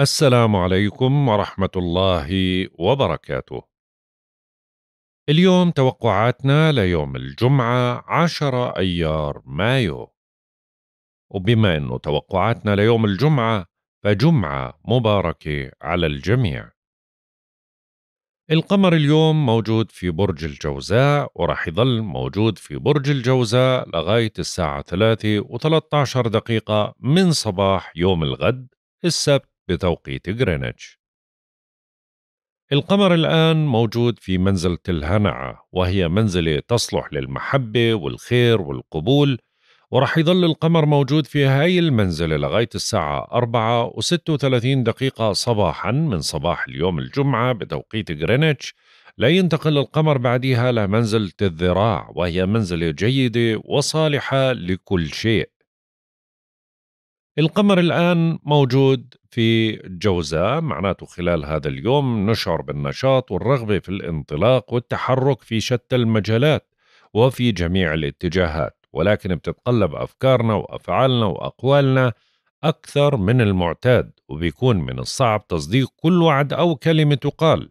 السلام عليكم ورحمة الله وبركاته. اليوم توقعاتنا ليوم الجمعة 10 أيار مايو. وبما أنه توقعاتنا ليوم الجمعة فجمعة مباركة على الجميع. القمر اليوم موجود في برج الجوزاء ورح يظل موجود في برج الجوزاء لغاية الساعة 3 و13 دقيقة من صباح يوم الغد السبت بتوقيت غرينتش القمر الآن موجود في منزلة الهنعة وهي منزلة تصلح للمحبة والخير والقبول ورح يظل القمر موجود في هاي المنزلة لغاية الساعة 4 و36 دقيقة صباحا من صباح اليوم الجمعة بتوقيت غرينتش لا ينتقل القمر بعدها لمنزلة الذراع وهي منزلة جيدة وصالحة لكل شيء القمر الآن موجود في الجوزاء معناته خلال هذا اليوم نشعر بالنشاط والرغبة في الانطلاق والتحرك في شتى المجالات وفي جميع الاتجاهات ولكن بتتقلب أفكارنا وأفعالنا وأقوالنا أكثر من المعتاد وبيكون من الصعب تصديق كل وعد أو كلمة تقال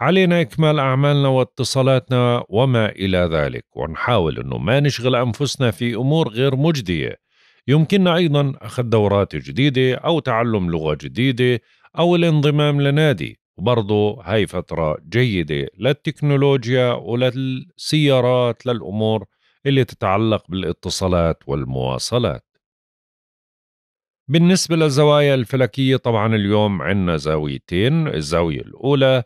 علينا إكمال أعمالنا واتصالاتنا وما إلى ذلك ونحاول أنه ما نشغل أنفسنا في أمور غير مجدية يمكننا أيضا أخذ دورات جديدة أو تعلم لغة جديدة أو الانضمام لنادي وبرضه هاي فترة جيدة للتكنولوجيا وللسيارات للأمور اللي تتعلق بالاتصالات والمواصلات بالنسبة للزوايا الفلكية طبعا اليوم عندنا زاويتين الزاوية الأولى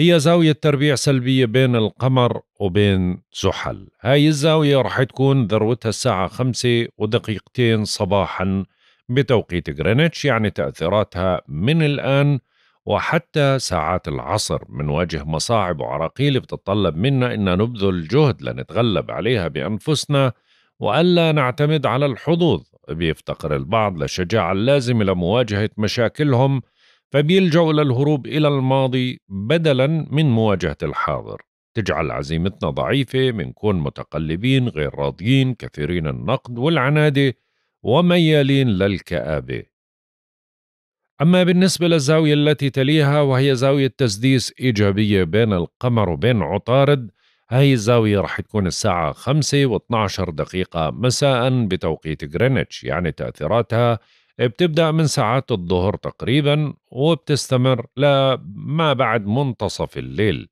هي زاوية تربيع سلبية بين القمر وبين زحل هاي الزاوية رح تكون ذروتها الساعة خمسة ودقيقتين صباحا بتوقيت غرينتش يعني تأثيراتها من الآن وحتى ساعات العصر منواجه مصاعب وعراقيل بتتطلب منا أن نبذل جهد لنتغلب عليها بأنفسنا وألا نعتمد على الحظوظ بيفتقر البعض للشجاعة اللازمة لمواجهة مشاكلهم فبيلجأوا للهروب إلى الماضي بدلا من مواجهة الحاضر تجعل عزيمتنا ضعيفة منكون متقلبين غير راضيين كثيرين النقد والعنادة وميالين للكآبة أما بالنسبة للزاوية التي تليها وهي زاوية تسديس إيجابية بين القمر وبين عطارد هاي الزاوية رح تكون الساعة 5 و12 دقيقة مساء بتوقيت غرينتش يعني تأثيراتها بتبدأ من ساعات الظهر تقريبا وبتستمر لما بعد منتصف الليل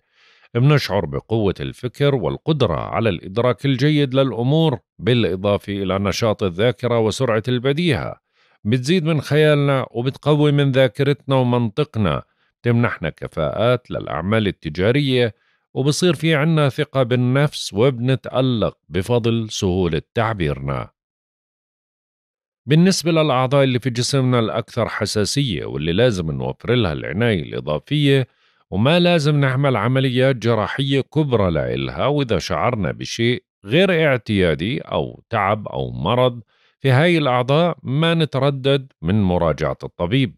بنشعر بقوة الفكر والقدرة على الإدراك الجيد للأمور بالإضافة إلى نشاط الذاكرة وسرعة البديهة بتزيد من خيالنا وبتقوي من ذاكرتنا ومنطقنا تمنحنا كفاءات للأعمال التجارية وبصير في عنا ثقة بالنفس وبنتألق بفضل سهولة تعبيرنا بالنسبة للأعضاء اللي في جسمنا الأكثر حساسية واللي لازم نوفر لها العناية الإضافية وما لازم نعمل عمليات جراحية كبرى لإلها وإذا شعرنا بشيء غير اعتيادي أو تعب أو مرض في هاي الأعضاء ما نتردد من مراجعة الطبيب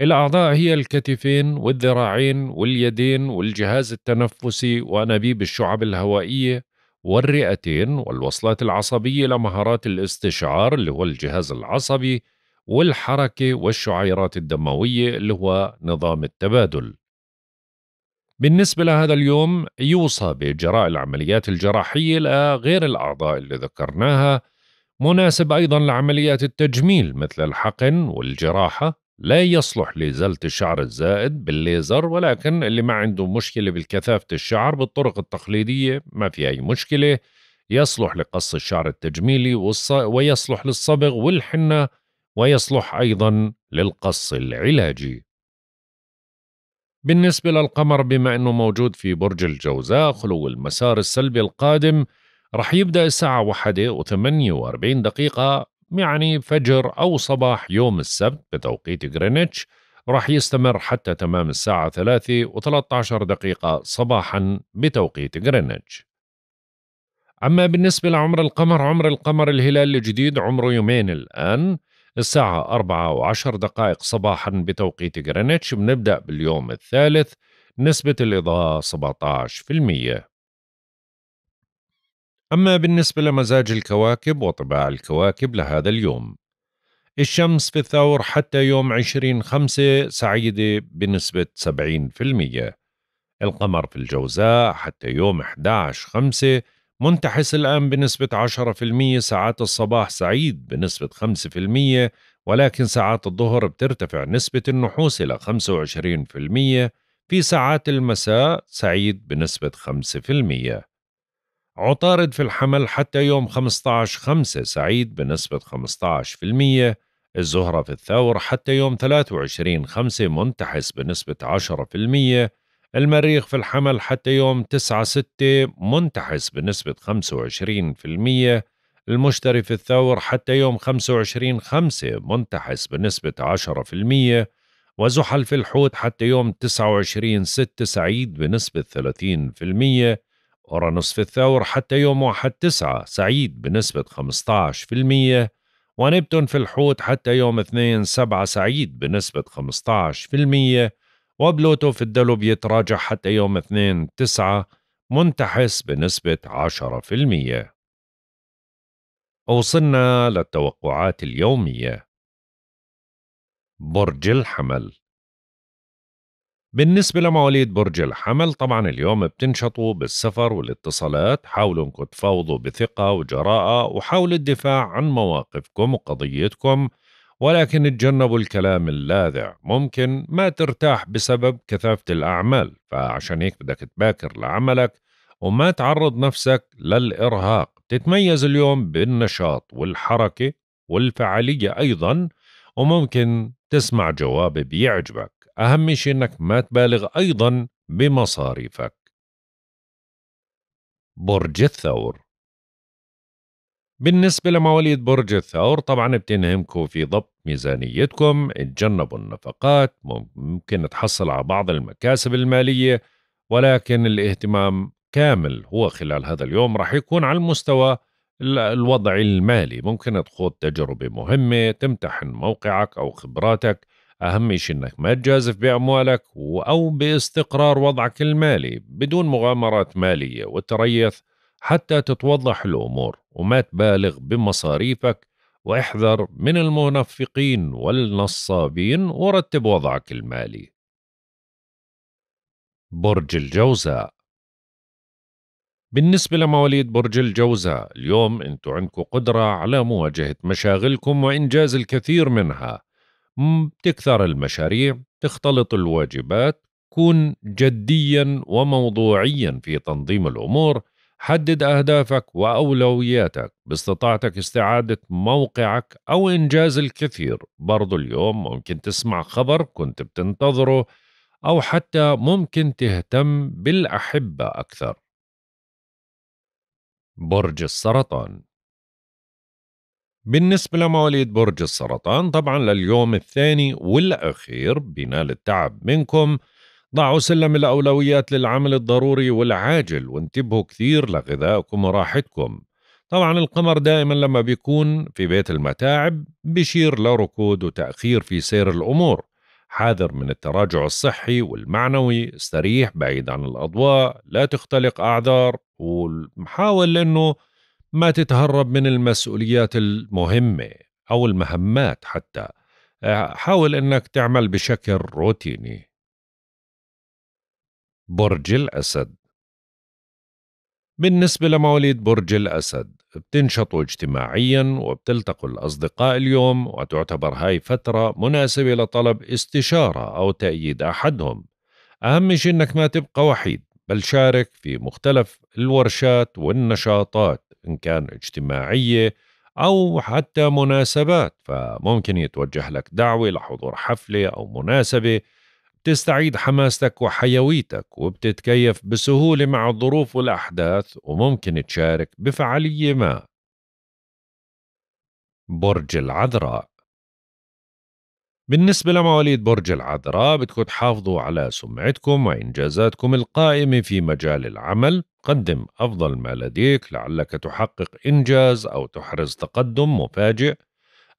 الأعضاء هي الكتفين والذراعين واليدين والجهاز التنفسي وأنابيب الشعب الهوائية والرئتين والوصلات العصبية لمهارات الاستشعار اللي هو الجهاز العصبي والحركة والشعيرات الدموية اللي هو نظام التبادل بالنسبة لهذا اليوم يوصى بإجراء العمليات الجراحية لغير الأعضاء اللي ذكرناها مناسب أيضا لعمليات التجميل مثل الحقن والجراحة لا يصلح لإزالة الشعر الزائد بالليزر ولكن اللي ما عنده مشكلة بالكثافة الشعر بالطرق التقليدية ما في أي مشكلة يصلح لقص الشعر التجميلي ويصلح للصبغ والحنة ويصلح أيضا للقص العلاجي بالنسبة للقمر بما أنه موجود في برج الجوزاء خلو المسار السلبي القادم رح يبدأ الساعة واحدة وثمانية وأربعين دقيقة يعني فجر أو صباح يوم السبت بتوقيت غرينتش راح يستمر حتى تمام الساعة 3 و13 دقيقة صباحا بتوقيت غرينتش أما بالنسبة لعمر القمر عمر القمر الهلال الجديد عمره يومين الآن الساعة 4 وعشر دقائق صباحا بتوقيت غرينتش بنبدأ باليوم الثالث نسبة الإضاءة 17% أما بالنسبة لمزاج الكواكب وطباع الكواكب لهذا اليوم الشمس في الثور حتى يوم 20 خمسة سعيدة بنسبة 70% القمر في الجوزاء حتى يوم 11 خمسة منتحس الآن بنسبة 10% ساعات الصباح سعيد بنسبة 5% ولكن ساعات الظهر بترتفع نسبة النحوس إلى 25% في ساعات المساء سعيد بنسبة 5% عطارد في الحمل حتى يوم 15 5 سعيد بنسبة 15% الزهرة في الثور حتى يوم 23 5 منتحس بنسبة 10% المريخ في الحمل حتى يوم 9 6 منتحس بنسبة 25% المشتري في الثور حتى يوم 25 5 منتحس بنسبة 10% وزحل في الحوت حتى يوم 29 6 سعيد بنسبة 30% أورانوس في الثور حتى يوم 1 9 سعيد بنسبة 15% ونبتون في الحوت حتى يوم 2 7 سعيد بنسبة 15% وبلوتو في الدلو بيتراجع حتى يوم 2 9 منتحس بنسبة 10% وصلنا للتوقعات اليومية برج الحمل بالنسبة لمواليد برج الحمل طبعا اليوم بتنشطوا بالسفر والاتصالات حاولوا انكم تفاوضوا بثقة وجراءة وحاولوا الدفاع عن مواقفكم وقضيتكم ولكن تجنبوا الكلام اللاذع ممكن ما ترتاح بسبب كثافة الأعمال فعشان هيك بدك تباكر لعملك وما تعرض نفسك للإرهاق تتميز اليوم بالنشاط والحركة والفعالية أيضا وممكن تسمع جواب بيعجبك أهم شيء إنك ما تبالغ أيضا بمصاريفك برج الثور بالنسبة لمواليد برج الثور طبعا بتنهمكم في ضبط ميزانيتكم اتجنبوا النفقات ممكن تحصل على بعض المكاسب المالية ولكن الاهتمام كامل هو خلال هذا اليوم راح يكون على المستوى الوضع المالي ممكن تخوض تجربة مهمة تمتحن موقعك أو خبراتك أهم شيء أنك ما تجازف بأموالك أو باستقرار وضعك المالي بدون مغامرات مالية وتريث حتى تتوضح الأمور وما تبالغ بمصاريفك واحذر من المنفقين والنصابين ورتب وضعك المالي برج الجوزاء بالنسبة لمواليد برج الجوزاء اليوم انتو عندكم قدرة على مواجهة مشاغلكم وإنجاز الكثير منها تكثر المشاريع تختلط الواجبات كن جديا وموضوعيا في تنظيم الأمور حدد أهدافك وأولوياتك باستطاعتك استعادة موقعك أو إنجاز الكثير برضو اليوم ممكن تسمع خبر كنت بتنتظره أو حتى ممكن تهتم بالأحبة أكثر برج السرطان بالنسبة لمواليد برج السرطان طبعا لليوم الثاني والأخير بنال التعب منكم ضعوا سلم الأولويات للعمل الضروري والعاجل وانتبهوا كثير لغذائكم وراحتكم طبعا القمر دائما لما بيكون في بيت المتاعب بيشير لركود وتأخير في سير الأمور حاذر من التراجع الصحي والمعنوي استريح بعيد عن الأضواء لا تختلق أعذار وحاول أنه ما تتهرب من المسؤوليات المهمة أو المهمات حتى آه، حاول أنك تعمل بشكل روتيني برج الأسد بالنسبة لمواليد برج الأسد بتنشطوا اجتماعيا وبتلتقوا الأصدقاء اليوم وتعتبر هاي فترة مناسبة لطلب استشارة أو تأييد أحدهم أهم شيء أنك ما تبقى وحيد بل شارك في مختلف الورشات والنشاطات إن كان اجتماعية أو حتى مناسبات فممكن يتوجه لك دعوة لحضور حفلة أو مناسبة بتستعيد حماستك وحيويتك وبتتكيف بسهولة مع الظروف والأحداث وممكن تشارك بفعالية ما برج العذراء بالنسبة لمواليد برج العذراء بتكون تحافظوا على سمعتكم وإنجازاتكم القائمة في مجال العمل قدم أفضل ما لديك لعلك تحقق إنجاز أو تحرز تقدم مفاجئ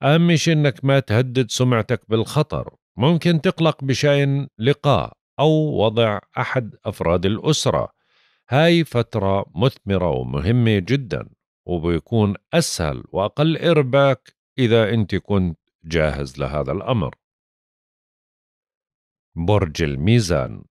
أهم شيء إنك ما تهدد سمعتك بالخطر ممكن تقلق بشأن لقاء أو وضع أحد أفراد الأسرة هاي فترة مثمرة ومهمة جدا وبيكون أسهل وأقل إرباك إذا أنت كنت جاهز لهذا الأمر برج الميزان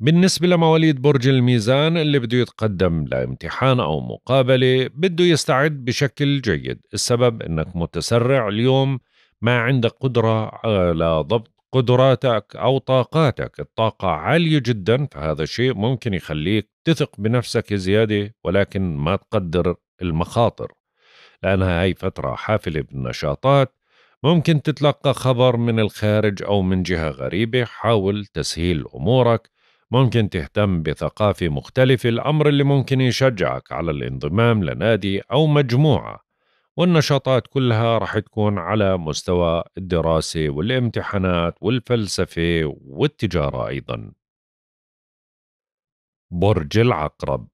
بالنسبة لمواليد برج الميزان اللي بده يتقدم لامتحان أو مقابلة بده يستعد بشكل جيد السبب أنك متسرع اليوم ما عندك قدرة على ضبط قدراتك أو طاقاتك الطاقة عالية جدا فهذا الشيء ممكن يخليك تثق بنفسك زيادة ولكن ما تقدر المخاطر لأنها هي فترة حافلة بالنشاطات ممكن تتلقى خبر من الخارج أو من جهة غريبة حاول تسهيل أمورك ممكن تهتم بثقافة مختلفة الأمر اللي ممكن يشجعك على الانضمام لنادي أو مجموعة والنشاطات كلها رح تكون على مستوى الدراسة والامتحانات والفلسفة والتجارة أيضا برج العقرب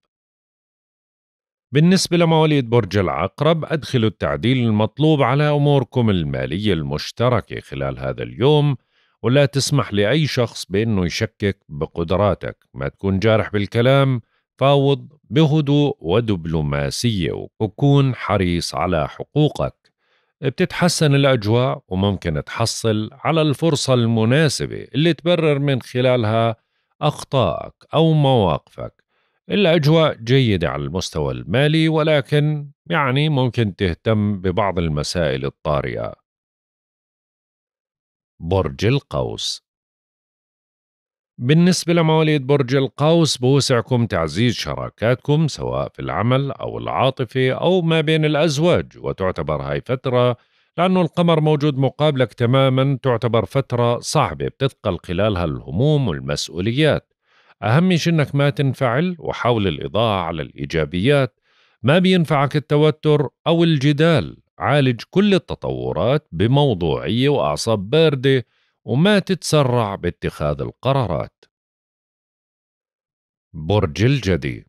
بالنسبة لمواليد برج العقرب أدخلوا التعديل المطلوب على أموركم المالية المشتركة خلال هذا اليوم ولا تسمح لأي شخص بأنه يشكك بقدراتك ما تكون جارح بالكلام فاوض بهدوء ودبلوماسية وكون حريص على حقوقك بتتحسن الأجواء وممكن تحصل على الفرصة المناسبة اللي تبرر من خلالها أخطائك أو مواقفك الأجواء جيدة على المستوى المالي ولكن يعني ممكن تهتم ببعض المسائل الطارئة برج القوس بالنسبة لمواليد برج القوس بوسعكم تعزيز شراكاتكم سواء في العمل أو العاطفة أو ما بين الأزواج وتعتبر هاي فترة لأنه القمر موجود مقابلك تماما تعتبر فترة صعبة بتثقل خلالها الهموم والمسؤوليات أهم شيء إنك ما تنفعل وحاول الإضاءة على الإيجابيات ما بينفعك التوتر أو الجدال عالج كل التطورات بموضوعية وأعصاب باردة وما تتسرع باتخاذ القرارات برج الجدي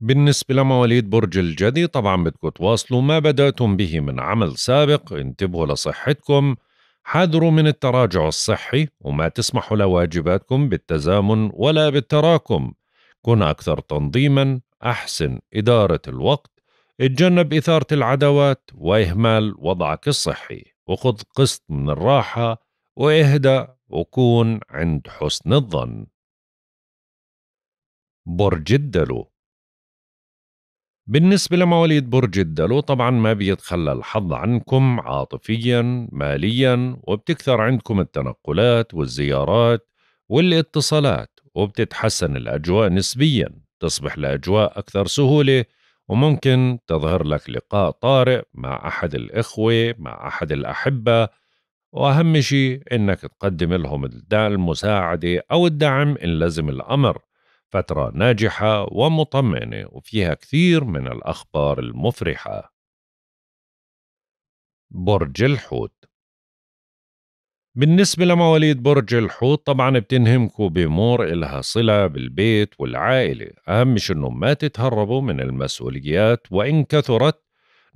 بالنسبة لمواليد برج الجدي طبعا بدكم تواصلوا ما بدأتم به من عمل سابق انتبهوا لصحتكم حذروا من التراجع الصحي وما تسمحوا لواجباتكم بالتزامن ولا بالتراكم كن أكثر تنظيما أحسن إدارة الوقت اتجنب إثارة العداوات وإهمال وضعك الصحي وخذ قسط من الراحة واهدأ وكون عند حسن الظن برج الدلو بالنسبة لمواليد برج الدلو طبعا ما بيتخلى الحظ عنكم عاطفيا ماليا وبتكثر عندكم التنقلات والزيارات والاتصالات وبتتحسن الأجواء نسبيا تصبح الأجواء أكثر سهولة وممكن تظهر لك لقاء طارئ مع أحد الإخوة مع أحد الأحبة وأهم شيء إنك تقدم لهم المساعدة أو الدعم إن لزم الأمر فترة ناجحة ومطمئنة وفيها كثير من الأخبار المفرحة برج الحوت بالنسبة لمواليد برج الحوت طبعا بتنهمكوا بأمور إلها صلة بالبيت والعائلة أهم مش إنه ما تتهربوا من المسؤوليات وإن كثرت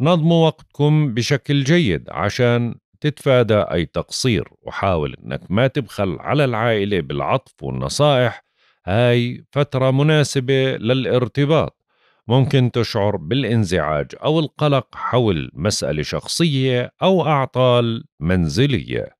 نظموا وقتكم بشكل جيد عشان تتفادى أي تقصير وحاول إنك ما تبخل على العائلة بالعطف والنصائح هاي فترة مناسبة للارتباط ممكن تشعر بالانزعاج أو القلق حول مسألة شخصية أو أعطال منزلية